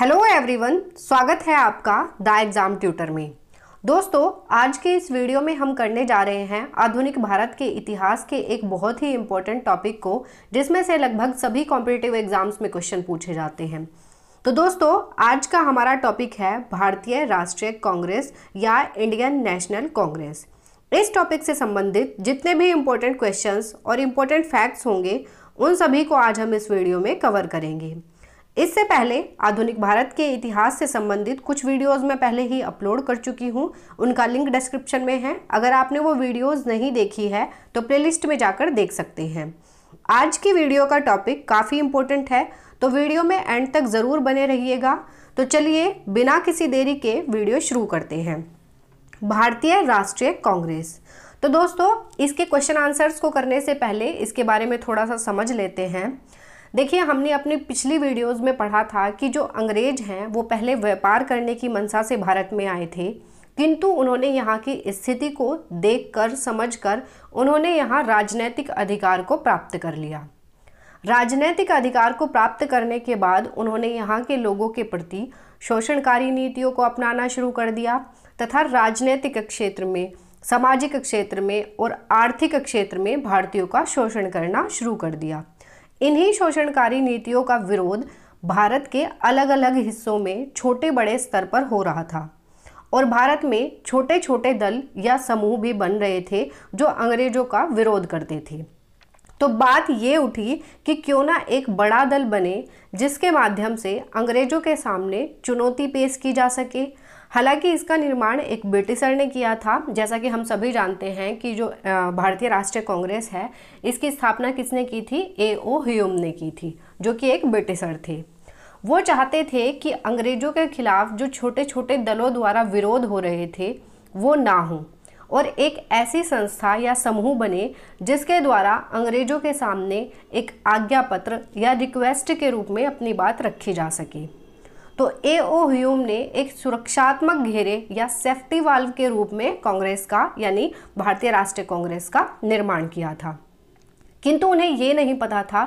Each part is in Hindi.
हेलो एवरीवन स्वागत है आपका द एग्ज़ाम ट्यूटर में दोस्तों आज के इस वीडियो में हम करने जा रहे हैं आधुनिक भारत के इतिहास के एक बहुत ही इम्पोर्टेंट टॉपिक को जिसमें से लगभग सभी कॉम्पिटेटिव एग्ज़ाम्स में क्वेश्चन पूछे जाते हैं तो दोस्तों आज का हमारा टॉपिक है भारतीय राष्ट्रीय कांग्रेस या इंडियन नेशनल कांग्रेस इस टॉपिक से संबंधित जितने भी इम्पोर्टेंट क्वेश्चंस और इम्पोर्टेंट फैक्ट्स होंगे उन सभी को आज हम इस वीडियो में कवर करेंगे इससे पहले आधुनिक भारत के इतिहास से संबंधित कुछ वीडियोस मैं पहले ही अपलोड कर चुकी हूँ उनका लिंक डिस्क्रिप्शन में है अगर आपने वो वीडियोस नहीं देखी है तो प्लेलिस्ट में जाकर देख सकते हैं आज की वीडियो का टॉपिक काफ़ी इम्पोर्टेंट है तो वीडियो में एंड तक ज़रूर बने रहिएगा तो चलिए बिना किसी देरी के वीडियो शुरू करते हैं भारतीय राष्ट्रीय कांग्रेस तो दोस्तों इसके क्वेश्चन आंसर्स को करने से पहले इसके बारे में थोड़ा सा समझ लेते हैं देखिए हमने अपनी पिछली वीडियोस में पढ़ा था कि जो अंग्रेज हैं वो पहले व्यापार करने की मंशा से भारत में आए थे किंतु उन्होंने यहाँ की स्थिति को देखकर समझकर उन्होंने यहाँ राजनैतिक अधिकार को प्राप्त कर लिया राजनैतिक अधिकार को प्राप्त करने के बाद उन्होंने यहाँ के लोगों के प्रति शोषणकारी नीतियों को अपनाना शुरू कर दिया तथा राजनैतिक क्षेत्र में सामाजिक क्षेत्र में और आर्थिक क्षेत्र में भारतीयों का शोषण करना शुरू कर दिया इन्हीं शोषणकारी नीतियों का विरोध भारत के अलग अलग हिस्सों में छोटे बड़े स्तर पर हो रहा था और भारत में छोटे छोटे दल या समूह भी बन रहे थे जो अंग्रेजों का विरोध करते थे तो बात ये उठी कि क्यों ना एक बड़ा दल बने जिसके माध्यम से अंग्रेजों के सामने चुनौती पेश की जा सके हालांकि इसका निर्माण एक ब्रिटिशर ने किया था जैसा कि हम सभी जानते हैं कि जो भारतीय राष्ट्रीय कांग्रेस है इसकी स्थापना किसने की थी ए ओ ह्यूम ने की थी जो कि एक ब्रिटिशर थे वो चाहते थे कि अंग्रेजों के खिलाफ जो छोटे छोटे दलों द्वारा विरोध हो रहे थे वो ना हों और एक ऐसी संस्था या समूह बने जिसके द्वारा अंग्रेजों के सामने एक आज्ञा पत्र या रिक्वेस्ट के रूप में अपनी बात रखी जा सके तो ए ओ ह्यूम ने एक सुरक्षात्मक घेरे या सेफ्टी वाल्व के रूप में कांग्रेस का यानी भारतीय राष्ट्रीय कांग्रेस का निर्माण किया था किंतु उन्हें ये नहीं पता था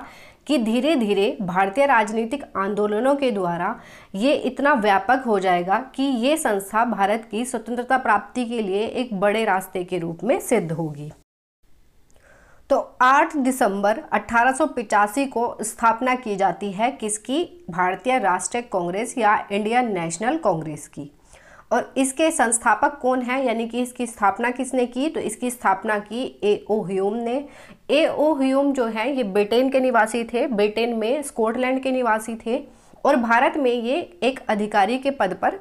कि धीरे धीरे भारतीय राजनीतिक आंदोलनों के द्वारा ये इतना व्यापक हो जाएगा कि ये संस्था भारत की स्वतंत्रता प्राप्ति के लिए एक बड़े रास्ते के रूप में सिद्ध होगी तो 8 दिसंबर 1885 को स्थापना की जाती है किसकी भारतीय राष्ट्रीय कांग्रेस या इंडियन नेशनल कांग्रेस की और इसके संस्थापक कौन है यानी कि इसकी स्थापना किसने की तो इसकी स्थापना की ए ओ ह्यूम ने ए ओ ह्यूम जो है ये ब्रिटेन के निवासी थे ब्रिटेन में स्कॉटलैंड के निवासी थे और भारत में ये एक अधिकारी के पद पर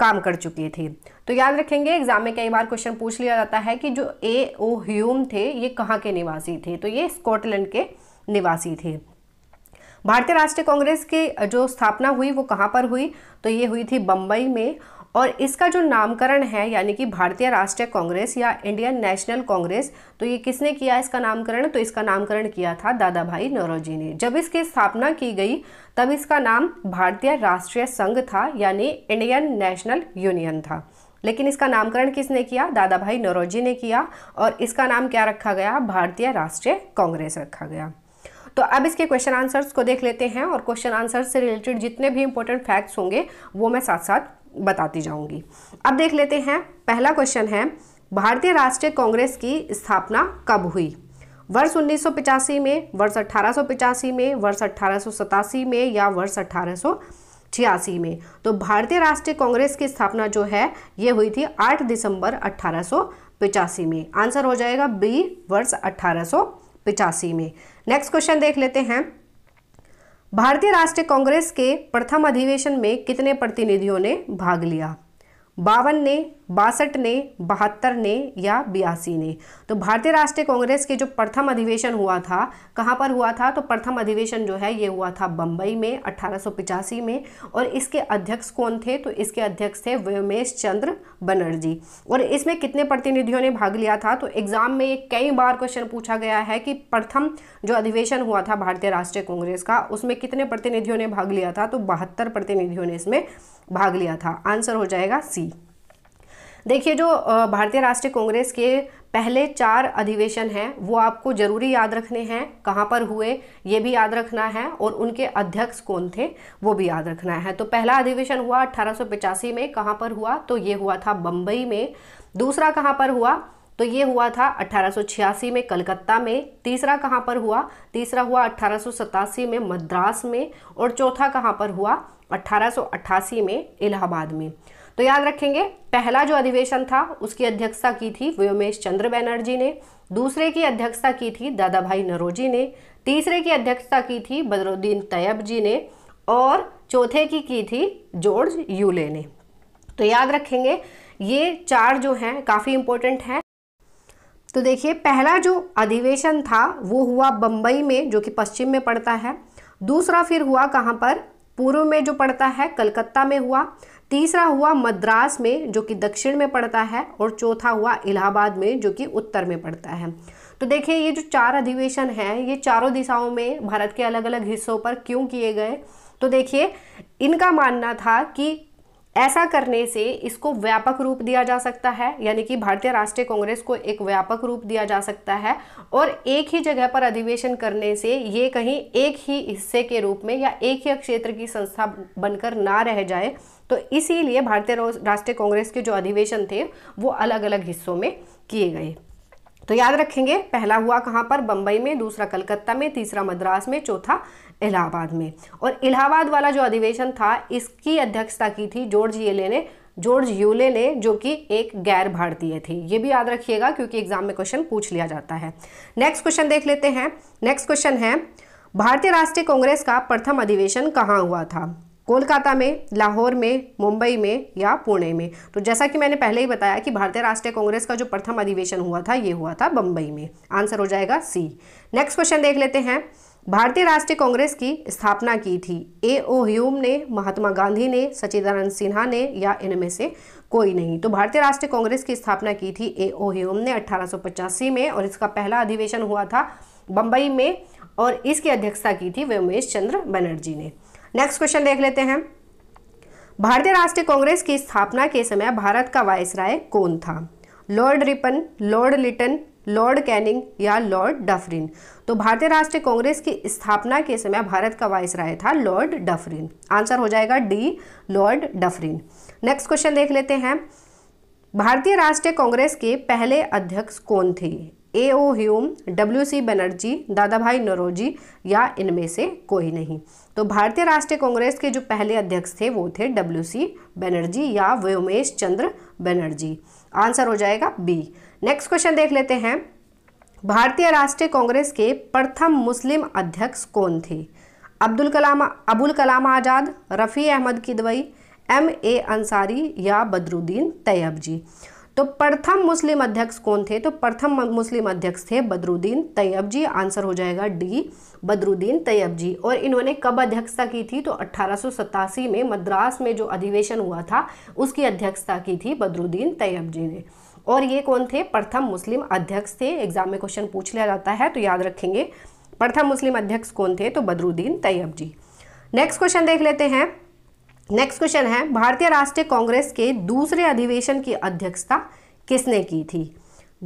काम कर चुकी थी तो याद रखेंगे एग्जाम में कई बार क्वेश्चन पूछ लिया जाता है कि जो ए ओ ह्यूम थे ये कहाँ के निवासी थे तो ये स्कॉटलैंड के निवासी थे भारतीय राष्ट्रीय कांग्रेस की जो स्थापना हुई वो कहाँ पर हुई तो ये हुई थी बम्बई में और इसका जो नामकरण है यानी कि भारतीय राष्ट्रीय कांग्रेस या इंडियन नेशनल कांग्रेस तो ये किसने किया इसका नामकरण तो इसका नामकरण किया था दादा भाई नौरोजी ने जब इसकी स्थापना की गई तब इसका नाम भारतीय राष्ट्रीय संघ था यानी इंडियन नेशनल यूनियन था लेकिन इसका नामकरण किसने किया दादा भाई नौरोजी ने किया और इसका नाम क्या रखा गया भारतीय राष्ट्रीय कांग्रेस रखा गया तो अब इसके क्वेश्चन आंसर्स को देख लेते हैं और क्वेश्चन आंसर से रिलेटेड जितने भी इंपॉर्टेंट फैक्ट्स होंगे वो मैं साथ साथ बताती जाऊंगी अब देख लेते हैं पहला क्वेश्चन है भारतीय राष्ट्रीय कांग्रेस की स्थापना कब हुई वर्ष उन्नीस में वर्ष 1885 में वर्ष अट्ठारह में या वर्ष अट्ठारह छियासी में तो भारतीय राष्ट्रीय कांग्रेस की स्थापना जो है ये हुई थी 8 दिसंबर अट्ठारह में आंसर हो जाएगा बी वर्ष अट्ठारह में नेक्स्ट क्वेश्चन देख लेते हैं भारतीय राष्ट्रीय कांग्रेस के प्रथम अधिवेशन में कितने प्रतिनिधियों ने भाग लिया बावन ने बासठ ने बहत्तर ने या बयासी ने तो भारतीय राष्ट्रीय कांग्रेस के जो प्रथम अधिवेशन हुआ था कहाँ पर हुआ था तो प्रथम अधिवेशन जो है ये हुआ था बम्बई में अठारह में और इसके अध्यक्ष कौन थे तो इसके अध्यक्ष थे व्योमेश चंद्र बनर्जी और इसमें कितने प्रतिनिधियों ने भाग लिया था तो एग्जाम में ये कई बार क्वेश्चन पूछा गया है कि प्रथम जो अधिवेशन हुआ था भारतीय राष्ट्रीय कांग्रेस का उसमें कितने प्रतिनिधियों ने भाग लिया था तो बहत्तर प्रतिनिधियों ने इसमें भाग लिया था आंसर हो जाएगा सी देखिए जो भारतीय राष्ट्रीय कांग्रेस के पहले चार अधिवेशन हैं वो आपको जरूरी याद रखने हैं कहाँ पर हुए ये भी याद रखना है और उनके अध्यक्ष कौन थे वो भी याद रखना है तो पहला अधिवेशन हुआ अठारह में कहाँ पर हुआ तो ये हुआ था बम्बई में दूसरा कहाँ पर हुआ तो ये हुआ था 1886 में कलकत्ता में तीसरा कहाँ पर हुआ तीसरा हुआ अट्ठारह में मद्रास में और चौथा कहाँ पर हुआ 1888 में इलाहाबाद में तो याद रखेंगे पहला जो अधिवेशन था उसकी अध्यक्षता की थी व्योमेश चंद्र बैनर्जी ने दूसरे की अध्यक्षता की थी दादा भाई नरोजी ने तीसरे की अध्यक्षता की थी बदरुद्दीन तैयब जी ने और चौथे की की थी जॉर्ज यूले ने तो याद रखेंगे ये चार जो हैं काफ़ी इम्पोर्टेंट हैं तो देखिए पहला जो अधिवेशन था वो हुआ बम्बई में जो कि पश्चिम में पड़ता है दूसरा फिर हुआ कहाँ पर पूर्व में जो पड़ता है कलकत्ता में हुआ तीसरा हुआ मद्रास में जो कि दक्षिण में पड़ता है और चौथा हुआ इलाहाबाद में जो कि उत्तर में पड़ता है तो देखिए ये जो चार अधिवेशन हैं ये चारों दिशाओं में भारत के अलग अलग हिस्सों पर क्यों किए गए तो देखिए इनका मानना था कि ऐसा करने से इसको व्यापक रूप दिया जा सकता है यानी कि भारतीय राष्ट्रीय कांग्रेस को एक व्यापक रूप दिया जा सकता है और एक ही जगह पर अधिवेशन करने से ये कहीं एक ही हिस्से के रूप में या एक ही क्षेत्र की संस्था बनकर ना रह जाए तो इसीलिए भारतीय राष्ट्रीय कांग्रेस के जो अधिवेशन थे वो अलग अलग हिस्सों में किए गए तो याद रखेंगे पहला हुआ कहाँ पर बम्बई में दूसरा कलकत्ता में तीसरा मद्रास में चौथा इलाहाबाद में और इलाहाबाद वाला जो अधिवेशन था इसकी अध्यक्षता की थी जॉर्ज येले ने जॉर्ज यूले ने जो कि एक गैर भारतीय थे ये भी याद रखिएगा क्योंकि एग्जाम में क्वेश्चन पूछ लिया जाता है नेक्स्ट क्वेश्चन देख लेते हैं नेक्स्ट क्वेश्चन है भारतीय राष्ट्रीय कांग्रेस का प्रथम अधिवेशन कहाँ हुआ था कोलकाता में लाहौर में मुंबई में या पुणे में तो जैसा कि मैंने पहले ही बताया कि भारतीय राष्ट्रीय कांग्रेस का जो प्रथम अधिवेशन हुआ था ये हुआ था बम्बई में आंसर हो जाएगा सी नेक्स्ट क्वेश्चन देख लेते हैं भारतीय राष्ट्रीय कांग्रेस की स्थापना की थी ए ओ ह्यूम ने महात्मा गांधी ने सचिदानंद सिन्हा ने या इनमें से कोई नहीं तो भारतीय राष्ट्रीय कांग्रेस की स्थापना की थी ए ओ ह्यूम ने अट्ठारह में और इसका पहला अधिवेशन हुआ था बम्बई में और इसकी अध्यक्षता की थी व्योमेश चंद्र बनर्जी ने नेक्स्ट क्वेश्चन देख लेते हैं भारतीय राष्ट्रीय कांग्रेस की स्थापना के समय भारत का वायसराय कौन था Lord Ripon Lord Lytton Lord Canning या लॉर्ड डफरिन तो भारतीय राष्ट्रीय कांग्रेस की स्थापना के समय भारत का वायसराय था लॉर्ड डफरिन आंसर हो जाएगा D Lord Dufferin next question देख लेते हैं भारतीय राष्ट्रीय कांग्रेस के पहले अध्यक्ष कौन थे A O Hume W C Banerjee Dadabhai Naoroji या इनमें से कोई नहीं तो भारतीय राष्ट्रीय कांग्रेस के जो पहले अध्यक्ष थे वो थे डब्ल्यू सी बनर्जी या व्योमेश चंद्र बनर्जी आंसर हो जाएगा बी नेक्स्ट क्वेश्चन देख लेते हैं भारतीय राष्ट्रीय कांग्रेस के प्रथम मुस्लिम अध्यक्ष कौन थे अब्दुल कलाम अबुल कलाम आज़ाद रफ़ी अहमद किदवई एम ए अंसारी या बदरुद्दीन तैयब जी तो प्रथम मुस्लिम अध्यक्ष कौन थे तो प्रथम मुस्लिम अध्यक्ष थे बदरुद्दीन तैयब जी आंसर हो जाएगा डी बदरुद्दीन तैयब जी और इन्होंने कब अध्यक्षता की थी तो अट्ठारह में मद्रास में जो अधिवेशन हुआ था उसकी अध्यक्षता की थी बदरुद्दीन तैयब जी ने और ये कौन थे प्रथम मुस्लिम अध्यक्ष थे एग्जाम में क्वेश्चन पूछ लिया जाता है तो याद रखेंगे प्रथम मुस्लिम अध्यक्ष कौन थे तो बदरुद्दीन तैयब जी नेक्स्ट क्वेश्चन देख लेते हैं नेक्स्ट क्वेश्चन है भारतीय राष्ट्रीय कांग्रेस के दूसरे अधिवेशन की अध्यक्षता किसने की थी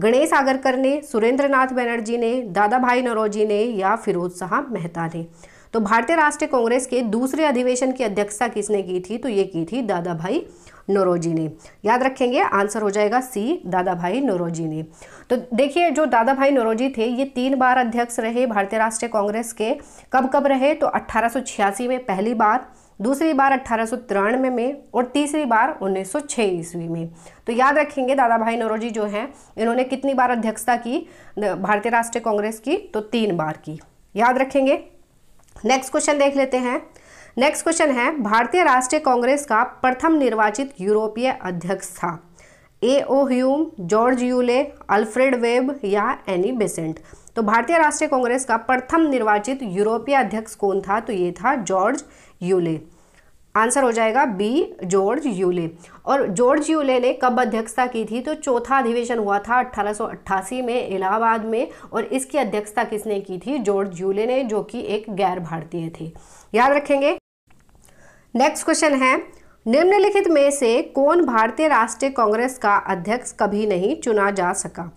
गणेश आगरकर ने सुरेंद्र नाथ बैनर्जी ने दादा भाई नरोजी ने या फिरोज शाह मेहता ने तो भारतीय राष्ट्रीय कांग्रेस के दूसरे अधिवेशन की अध्यक्षता किसने की थी तो ये की थी दादा भाई नरोजी ने याद रखेंगे आंसर हो जाएगा सी दादा भाई नरोजी ने तो देखिए जो दादा भाई नरोजी थे ये तीन बार अध्यक्ष रहे भारतीय राष्ट्रीय कांग्रेस के कब कब रहे तो अट्ठारह में पहली बार दूसरी बार अट्ठारह में, में और तीसरी बार 1906 ईस्वी में तो याद रखेंगे दादा भाई नरोजी जो हैं इन्होंने कितनी बार अध्यक्षता की भारतीय राष्ट्रीय कांग्रेस की तो तीन बार की याद रखेंगे नेक्स्ट क्वेश्चन देख लेते हैं नेक्स्ट क्वेश्चन है भारतीय राष्ट्रीय कांग्रेस का प्रथम निर्वाचित यूरोपीय अध्यक्ष था A O Hume George Yule Alfred Webb या एनी बेसेंट तो भारतीय राष्ट्रीय कांग्रेस का प्रथम निर्वाचित यूरोपीय अध्यक्ष कौन था तो ये था जॉर्ज यूले आंसर हो जाएगा बी जॉर्ज यूले और जॉर्ज यूले ने कब अध्यक्षता की थी तो चौथा अधिवेशन हुआ था 1888 में इलाहाबाद में और इसकी अध्यक्षता किसने की थी जॉर्ज यूले ने जो कि एक गैर भारतीय थे याद रखेंगे नेक्स्ट क्वेश्चन है निम्नलिखित में से कौन भारतीय राष्ट्रीय कांग्रेस का अध्यक्ष कभी नहीं चुना जा सका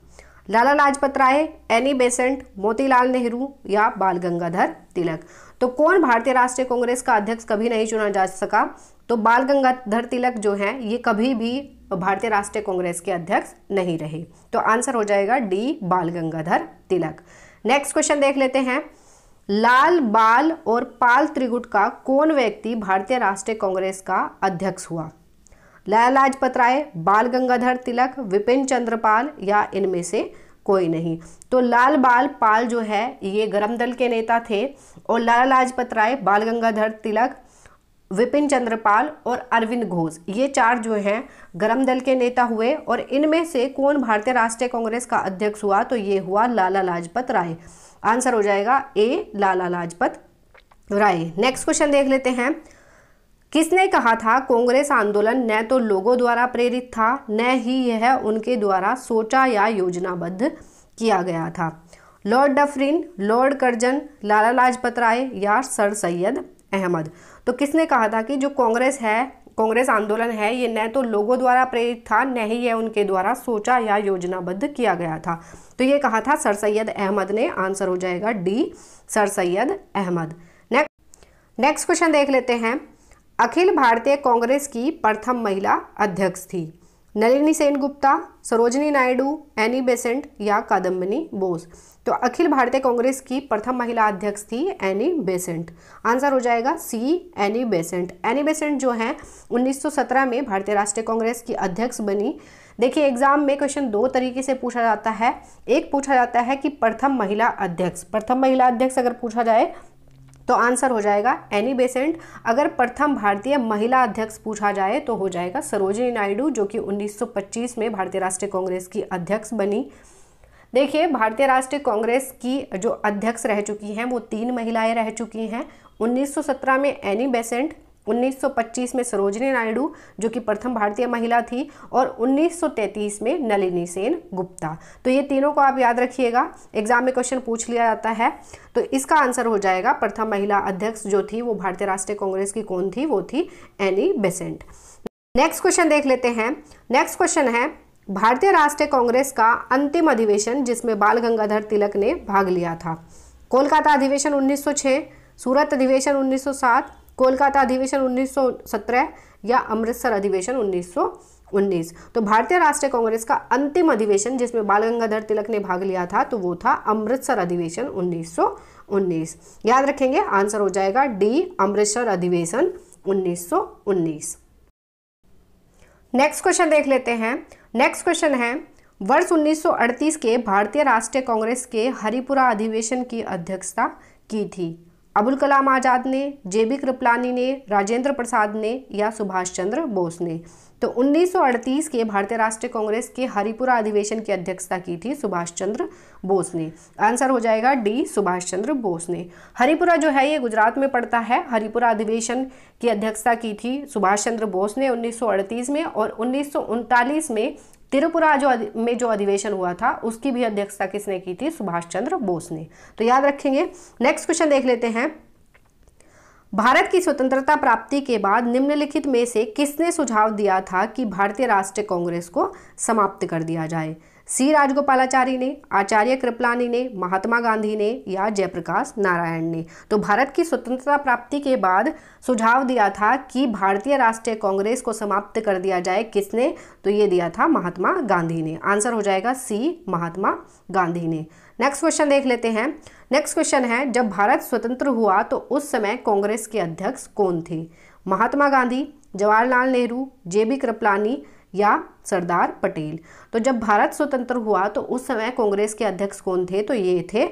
लाला लाजपत राय एनी बेसेंट मोतीलाल नेहरू या बाल गंगाधर तिलक तो कौन भारतीय राष्ट्रीय कांग्रेस का अध्यक्ष कभी नहीं चुना जा सका तो बाल गंगाधर तिलक जो हैं ये कभी भी भारतीय राष्ट्रीय कांग्रेस के अध्यक्ष नहीं रहे तो आंसर हो जाएगा डी बाल गंगाधर तिलक नेक्स्ट क्वेश्चन देख लेते हैं लाल बाल और पाल त्रिगुट का कौन व्यक्ति भारतीय राष्ट्रीय कांग्रेस का अध्यक्ष हुआ लाल लाजपत राय बाल गंगाधर तिलक विपिन चंद्रपाल या इनमें से कोई नहीं तो लाल बाल पाल जो है ये गरम दल के नेता थे और लाला लाजपत राय बाल गंगाधर तिलक विपिन चंद्रपाल और अरविंद घोष ये चार जो हैं गरम दल के नेता हुए और इनमें से कौन भारतीय राष्ट्रीय कांग्रेस का अध्यक्ष हुआ तो ये हुआ लाला लाजपत राय आंसर हो जाएगा A Lala Lajpat Rai next question देख लेते हैं किसने कहा था कांग्रेस आंदोलन न तो लोगों द्वारा प्रेरित था न ही यह उनके द्वारा सोचा या योजनाबद्ध किया गया था Lord Dufferin Lord Curzon Lala Lajpat Rai या सर सैयद अहमद तो किसने कहा था कि जो कांग्रेस है कांग्रेस आंदोलन है ये न तो लोगों द्वारा प्रेरित था न ही यह उनके द्वारा सोचा या योजनाबद्ध किया गया था तो ये कहा था सर सैयद अहमद ने आंसर हो जाएगा D Sir Syed Ahmed next next question देख लेते हैं अखिल भारतीय कांग्रेस की प्रथम महिला अध्यक्ष थी नलिनी सेन गुप्ता सरोजनी नायडू एनी बेसेंट या कादम्बनी बोस तो अखिल भारतीय कांग्रेस की प्रथम महिला अध्यक्ष थी एनी बेसेंट आंसर हो जाएगा C Annie Besant Annie Besant जो है 1917 में भारतीय राष्ट्रीय कांग्रेस की अध्यक्ष बनी देखिए एग्जाम में क्वेश्चन दो तरीके से पूछा जाता है एक पूछा जाता है कि प्रथम महिला अध्यक्ष प्रथम महिला अध्यक्ष अगर पूछा जाए तो आंसर हो जाएगा एनी बेसेंट अगर प्रथम भारतीय महिला अध्यक्ष पूछा जाए तो हो जाएगा सरोजिनी नायडू जो कि 1925 में भारतीय राष्ट्रीय कांग्रेस की अध्यक्ष बनी देखिए भारतीय राष्ट्रीय कांग्रेस की जो अध्यक्ष रह चुकी हैं वो तीन महिलाएं रह चुकी हैं 1917 में एनी बेसेंट 1925 में सरोजनी नायडू जो कि प्रथम भारतीय महिला थी और 1933 में नलिनी सेन गुप्ता तो ये तीनों को आप याद रखिएगा एग्जाम में क्वेश्चन पूछ लिया जाता है तो इसका आंसर हो जाएगा प्रथम महिला अध्यक्ष जो थी वो भारतीय राष्ट्रीय कांग्रेस की कौन थी वो थी एनी बेसेंट नेक्स्ट क्वेश्चन देख लेते हैं नेक्स्ट क्वेश्चन है भारतीय राष्ट्रीय कांग्रेस का अंतिम अधिवेशन जिसमें बाल गंगाधर तिलक ने भाग लिया था कोलकाता अधिवेशन 1906 सूरत अधिवेशन 1907 कोलकाता अधिवेशन 1917 या अमृतसर अधिवेशन 1919 तो भारतीय राष्ट्रीय कांग्रेस का अंतिम अधिवेशन जिसमें बाल गंगाधर तिलक ने भाग लिया था तो वो था अमृतसर अधिवेशन उन्नीस याद रखेंगे आंसर हो जाएगा डी अमृतसर अधिवेशन उन्नीस नेक्स्ट क्वेश्चन देख लेते हैं नेक्स्ट क्वेश्चन है वर्ष 1938 के भारतीय राष्ट्रीय कांग्रेस के हरिपुरा अधिवेशन की अध्यक्षता की थी अबुल कलाम आज़ाद ने जे बी कृपलानी ने राजेंद्र प्रसाद ने या सुभाष चंद्र बोस ने तो 1938 के भारतीय राष्ट्रीय कांग्रेस के हरिपुरा अधिवेशन की अध्यक्षता की थी सुभाष चंद्र बोस ने आंसर हो जाएगा डी सुभाष चंद्र बोस ने हरिपुरा जो है ये गुजरात में पड़ता है हरिपुरा अधिवेशन की अध्यक्षता की थी सुभाष चंद्र बोस ने 1938 में और उन्नीस में त्रिपुरा जो में जो अधिवेशन हुआ था उसकी भी अध्यक्षता किसने की थी सुभाष चंद्र बोस ने तो याद रखेंगे नेक्स्ट क्वेश्चन देख लेते हैं भारत की स्वतंत्रता प्राप्ति के बाद निम्नलिखित में से किसने सुझाव दिया था कि भारतीय राष्ट्रीय कांग्रेस को समाप्त कर दिया जाए सी राजगोपालाचारी ने आचार्य कृपलानी ने महात्मा गांधी ने या जयप्रकाश नारायण ने तो भारत की स्वतंत्रता प्राप्ति के बाद सुझाव दिया था कि भारतीय राष्ट्रीय कांग्रेस को समाप्त कर दिया जाए किसने तो ये दिया था महात्मा गांधी ने आंसर हो जाएगा सी महात्मा गांधी ने नेक्स्ट क्वेश्चन देख लेते हैं नेक्स्ट क्वेश्चन है जब भारत स्वतंत्र हुआ तो उस समय कांग्रेस के अध्यक्ष कौन थे महात्मा गांधी जवाहरलाल नेहरू जे बी कृपलानी या सरदार पटेल तो जब भारत स्वतंत्र हुआ तो उस समय कांग्रेस के अध्यक्ष कौन थे तो ये थे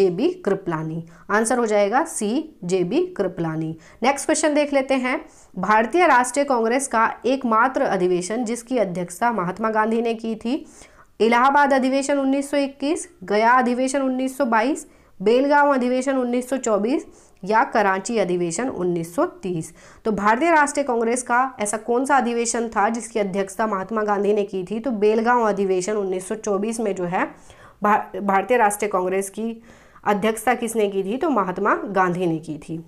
जे बी कृपलानी आंसर हो जाएगा C J B Kripalani next question देख लेते हैं भारतीय राष्ट्रीय कांग्रेस का एकमात्र अधिवेशन जिसकी अध्यक्षता महात्मा गांधी ने की थी इलाहाबाद अधिवेशन 1921, गया अधिवेशन 1922, बेलगांव अधिवेशन 1924 या कराची अधिवेशन 1930 तो भारतीय राष्ट्रीय कांग्रेस का ऐसा कौन सा अधिवेशन था जिसकी अध्यक्षता महात्मा गांधी ने की थी तो बेलगांव अधिवेशन 1924 में जो है भारतीय राष्ट्रीय कांग्रेस की अध्यक्षता किसने की थी तो महात्मा गांधी ने की थी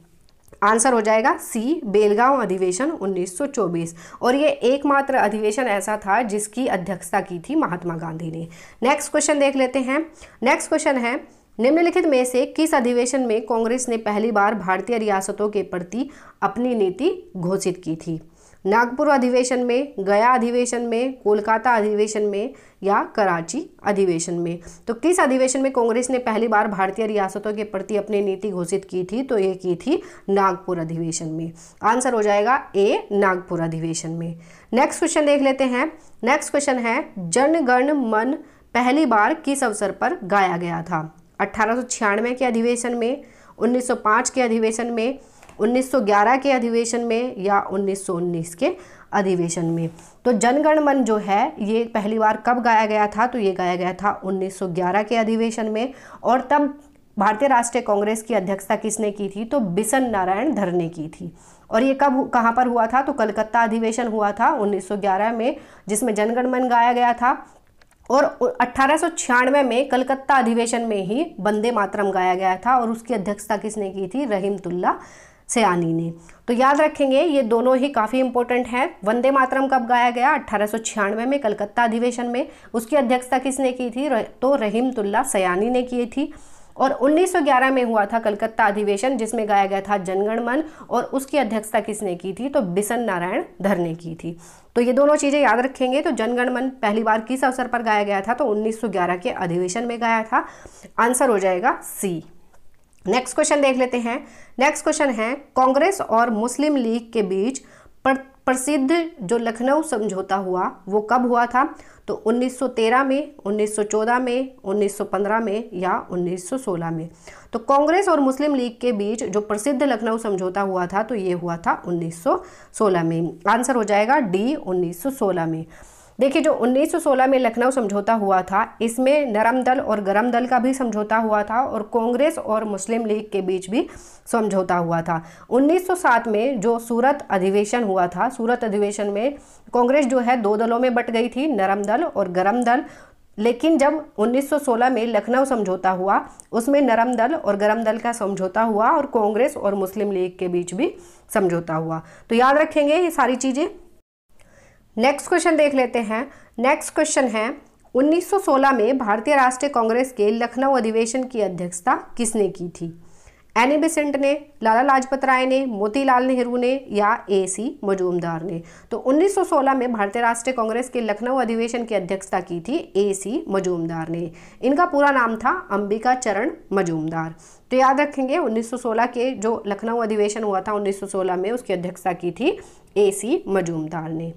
आंसर हो जाएगा सी बेलगांव अधिवेशन 1924 और ये एकमात्र अधिवेशन ऐसा था जिसकी अध्यक्षता की थी महात्मा गांधी ने नेक्स्ट क्वेश्चन देख लेते हैं नेक्स्ट क्वेश्चन है निम्नलिखित में से किस अधिवेशन में कांग्रेस ने पहली बार भारतीय रियासतों के प्रति अपनी नीति घोषित की थी नागपुर अधिवेशन में गया अधिवेशन में कोलकाता अधिवेशन में या कराची अधिवेशन में तो किस अधिवेशन में कांग्रेस ने पहली बार भारतीय रियासतों के प्रति अपनी नीति घोषित की थी तो ये की थी नागपुर अधिवेशन में आंसर हो जाएगा ए नागपुर अधिवेशन में नेक्स्ट क्वेश्चन देख लेते हैं नेक्स्ट क्वेश्चन है जनगण मन पहली बार किस अवसर पर गाया गया था अट्ठारह के अधिवेशन में 1905 के अधिवेशन में 1911 के अधिवेशन में या 1919 के अधिवेशन में तो जनगणमन जो है ये पहली बार कब गाया गया था तो ये गाया गया था 1911 के अधिवेशन में और तब भारतीय राष्ट्रीय कांग्रेस की अध्यक्षता किसने की थी तो बिसन नारायण धर ने की थी और ये कब कहाँ पर हुआ था तो कलकत्ता अधिवेशन हुआ था 1911 में जिसमें जनगणमन गाया गया था और अट्ठारह में कलकत्ता अधिवेशन में ही बंदे मातरम गाया गया था और उसकी अध्यक्षता किसने की थी रहीमतुल्ला सयानी ने तो याद रखेंगे ये दोनों ही काफ़ी इंपॉर्टेंट हैं वंदे मातरम कब गाया गया अट्ठारह में कलकत्ता अधिवेशन में उसकी अध्यक्षता किसने की थी तो रहीमतुल्ला सयानी ने की थी और 1911 में हुआ था कलकत्ता अधिवेशन जिसमें गाया गया था जनगणमन और उसकी अध्यक्षता किसने की थी तो बिसन नारायण धर ने की थी तो ये दोनों चीज़ें याद रखेंगे तो जनगणमन पहली बार किस अवसर पर गाया गया था तो 1911 के अधिवेशन में गाया था आंसर हो जाएगा सी नेक्स्ट क्वेश्चन देख लेते हैं नेक्स्ट क्वेश्चन है कांग्रेस और मुस्लिम लीग के बीच प्रसिद्ध जो लखनऊ समझौता हुआ वो कब हुआ था तो 1913 में 1914 में 1915 में या 1916 में तो कांग्रेस और मुस्लिम लीग के बीच जो प्रसिद्ध लखनऊ समझौता हुआ था तो ये हुआ था 1916 में आंसर हो जाएगा डी 1916 में देखिए जो 1916 में लखनऊ समझौता हुआ था इसमें नरम दल और गरम दल का भी समझौता हुआ था और कांग्रेस और मुस्लिम लीग के बीच भी समझौता हुआ था 1907 में जो सूरत अधिवेशन हुआ था सूरत अधिवेशन में कांग्रेस जो है दो दलों में बट गई थी नरम दल और गरम दल लेकिन जब 1916 में लखनऊ समझौता हुआ उसमें नरम दल और गरम दल का समझौता हुआ और कांग्रेस और मुस्लिम लीग के बीच भी समझौता हुआ तो याद रखेंगे ये सारी चीज़ें नेक्स्ट क्वेश्चन देख लेते हैं नेक्स्ट क्वेश्चन है 1916 में भारतीय राष्ट्रीय कांग्रेस के लखनऊ अधिवेशन की अध्यक्षता किसने की थी एनी बेसेंट ने लाला लाजपत राय ने मोतीलाल नेहरू ने या ए सी मजूमदार ने तो 1916 में भारतीय राष्ट्रीय कांग्रेस के लखनऊ अधिवेशन की अध्यक्षता की थी ए सी मजूमदार ने इनका पूरा नाम था अंबिका चरण मजूमदार तो याद रखेंगे 1916 के जो लखनऊ अधिवेशन हुआ था 1916 में उसकी अध्यक्षता की थी ए सी मजूमदार ने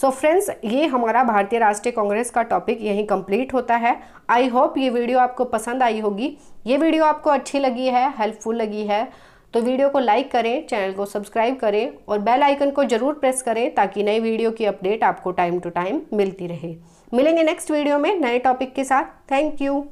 सो so फ्रेंड्स ये हमारा भारतीय राष्ट्रीय कांग्रेस का टॉपिक यहीं कंप्लीट होता है आई होप ये वीडियो आपको पसंद आई होगी ये वीडियो आपको अच्छी लगी है हेल्पफुल लगी है तो वीडियो को लाइक करें चैनल को सब्सक्राइब करें और बेल आइकन को जरूर प्रेस करें ताकि नई वीडियो की अपडेट आपको टाइम टू टाइम मिलती रहे मिलेंगे नेक्स्ट वीडियो में नए टॉपिक के साथ थैंक यू